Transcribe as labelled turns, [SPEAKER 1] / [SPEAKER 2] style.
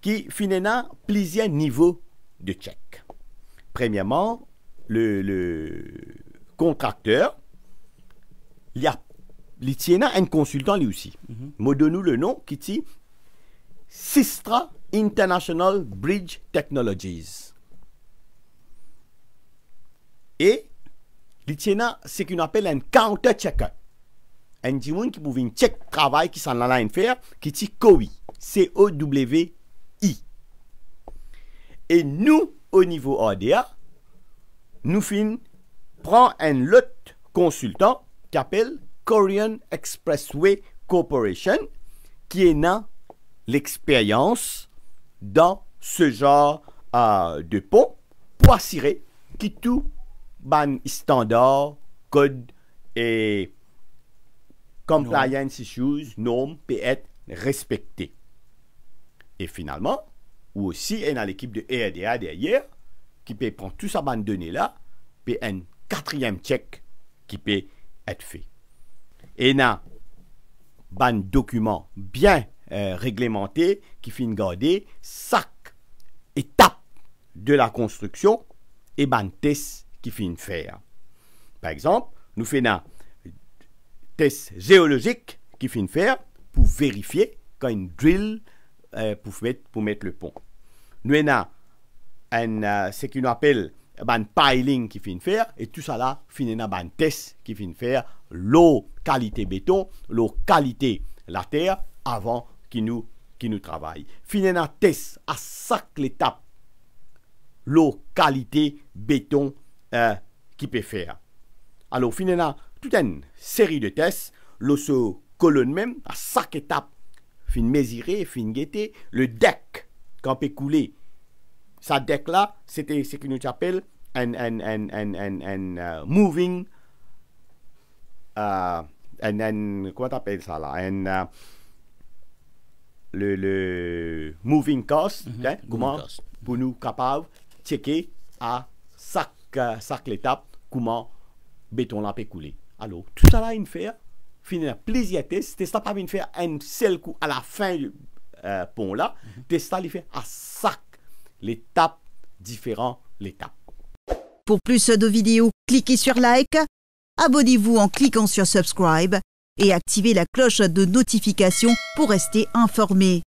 [SPEAKER 1] qui dans plusieurs niveaux de check. Premièrement, le, contracteur, il y a il un consultant lui aussi. Mhm. Moi, nous le nom qui dit Sistra International Bridge Technologies. Et il a ce qu'on appelle un counter checker. Un qui pouvait un check travail qui s'en allait faire qui dit COWI. C O W et nous, au niveau ADA, nous fin un lot consultant qui appelle Korean Expressway Corporation qui est dans l'expérience dans ce genre euh, de pont pour assurer qui tout ban standard, code et compliance issues, normes peut être respecté. Et finalement, ou aussi y a l'équipe de RDA derrière, qui peut prendre tout sa bande données là, et un quatrième check qui peut être fait. Et a bande documents bien euh, réglementés réglementé qui finit garder chaque étape de la construction et ban tests qui finit faire. Par exemple, nous faisons test géologique qui finit faire pour vérifier quand une drill euh, pour, mettre, pour mettre le pont. Nous avons euh, ce qu'on appelle un eh ben, piling qui finit faire et tout ça là finena un test qui finit faire l'eau qualité béton l'eau qualité la terre avant qui nous qui nous travaille finena test à chaque étape l'eau qualité béton euh, qui peut faire alors finena toute une série de tests l'eau colonne même à chaque étape fin mesurer fin guetter le deck campé couler. Sa deck là, c'était ce que nous appelons un, un, un, un, euh, moving. Uh, un un, comment t'appelles ça là un euh, le, le, moving cost, mhm. hein, comment moving pour nous capable de checker à chaque, euh, chaque étape comment béton l'a couler. Alors, tout ça là, me faire, finir plaisir test, ça pas me faire un seul coup à la fin euh, pont-là, mhm. fait à sac l'étape différent l'étape. Pour plus de vidéos, cliquez sur like, abonnez-vous en cliquant sur subscribe et activez la cloche de notification pour rester informé.